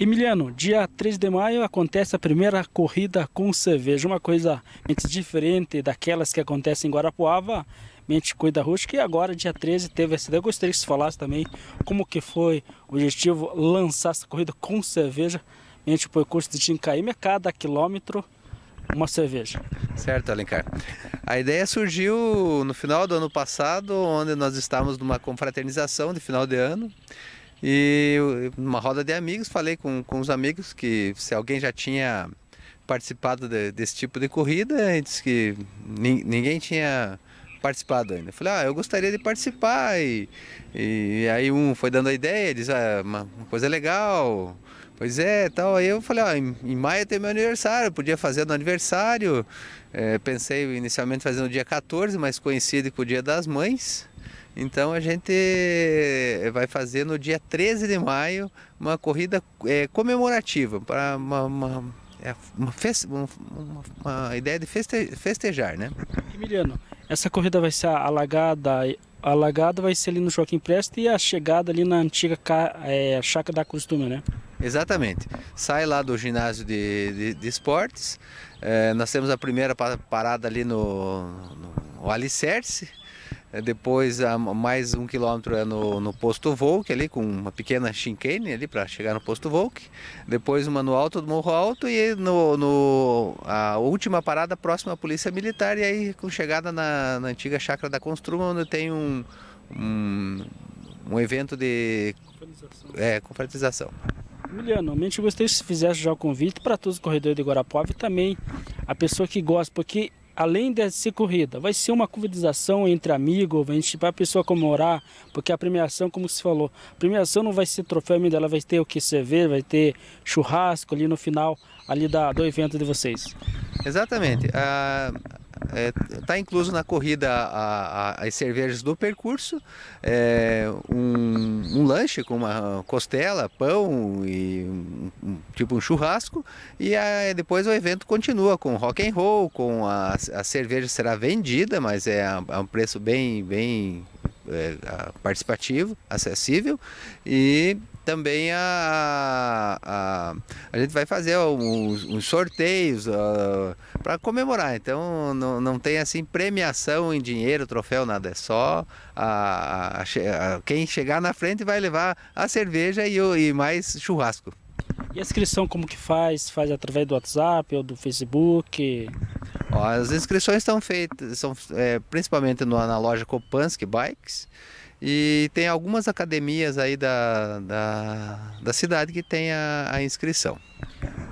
Emiliano, dia 3 de maio acontece a primeira corrida com cerveja, uma coisa diferente daquelas que acontecem em Guarapuava, Mente Cuida Rústica, e agora dia 13 teve essa ideia. Eu gostaria que você falasse também como que foi o objetivo lançar essa corrida com cerveja, Mente curso de a é cada quilômetro uma cerveja. Certo, Alencar. A ideia surgiu no final do ano passado, onde nós estávamos numa confraternização de final de ano, e uma roda de amigos, falei com, com os amigos que se alguém já tinha participado de, desse tipo de corrida, disse que ninguém tinha participado ainda. falei, ah, eu gostaria de participar. E, e aí um foi dando a ideia, eles ah, uma, uma coisa legal, pois é, tal. Aí eu falei, ah em, em maio tem meu aniversário, podia fazer no aniversário. É, pensei inicialmente fazer no dia 14, mas coincide com o dia das mães. Então a gente eh, vai fazer no dia 13 de maio uma corrida eh, é, comemorativa para uma, uma, uma, uma, ideia de feste, festejar, né? Emiliano, essa corrida vai ser alagada, alagada vai ser ali no Joaquim Presta e a chegada ali na antiga é, eh, chácara da Costuma, né? Exatamente. Sai lá do ginásio de, de, de esportes. É, nós temos a primeira parada ali no, no Alicerce é, depois, mais um quilômetro é no, no posto Volk, ali com uma pequena chicane ali para chegar no posto Volk. Depois, uma no alto do Morro Alto e no, no, a última parada próxima à Polícia Militar. E aí, com chegada na, na antiga chácara da Construma, onde tem um, um, um evento de é, confraternização. Juliano, realmente gostei se fizesse já o convite para todos os corredores de Guarapuava e também a pessoa que gosta, porque além de ser corrida, vai ser uma convidação entre amigos, para a pessoa comemorar, porque a premiação, como se falou, a premiação não vai ser troféu ainda, ela vai ter o que servir, vai ter churrasco ali no final ali da, do evento de vocês. Exatamente. Está ah, é, tá incluso na corrida a, a, as cervejas do percurso, é, um, lanche com uma costela, pão e um, tipo um churrasco e a, depois o evento continua com rock and roll, com a, a cerveja será vendida, mas é a, é a um preço bem bem é, participativo, acessível e também a, a, a gente vai fazer uns, uns sorteios ah, para comemorar. Então não, não tem assim premiação em dinheiro, troféu, nada. É só a, a, a quem chegar na frente vai levar a cerveja e, o, e mais churrasco. E a inscrição como que faz? Faz através do WhatsApp ou do Facebook? as inscrições estão feitas, são é, principalmente no, na loja Kopansky Bikes. E tem algumas academias aí da, da, da cidade que tem a, a inscrição.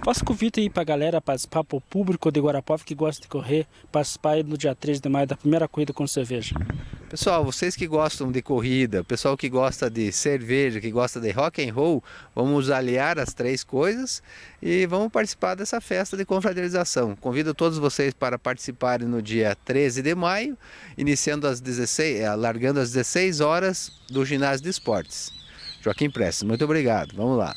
posso convite aí a galera participar o público de Guarapava que gosta de correr, participar aí no dia 3 de maio da primeira corrida com cerveja. Pessoal, vocês que gostam de corrida, pessoal que gosta de cerveja, que gosta de rock and roll, vamos aliar as três coisas e vamos participar dessa festa de confraternização. Convido todos vocês para participarem no dia 13 de maio, iniciando às 16, eh, largando às 16 horas do ginásio de esportes. Joaquim Prestes, muito obrigado. Vamos lá.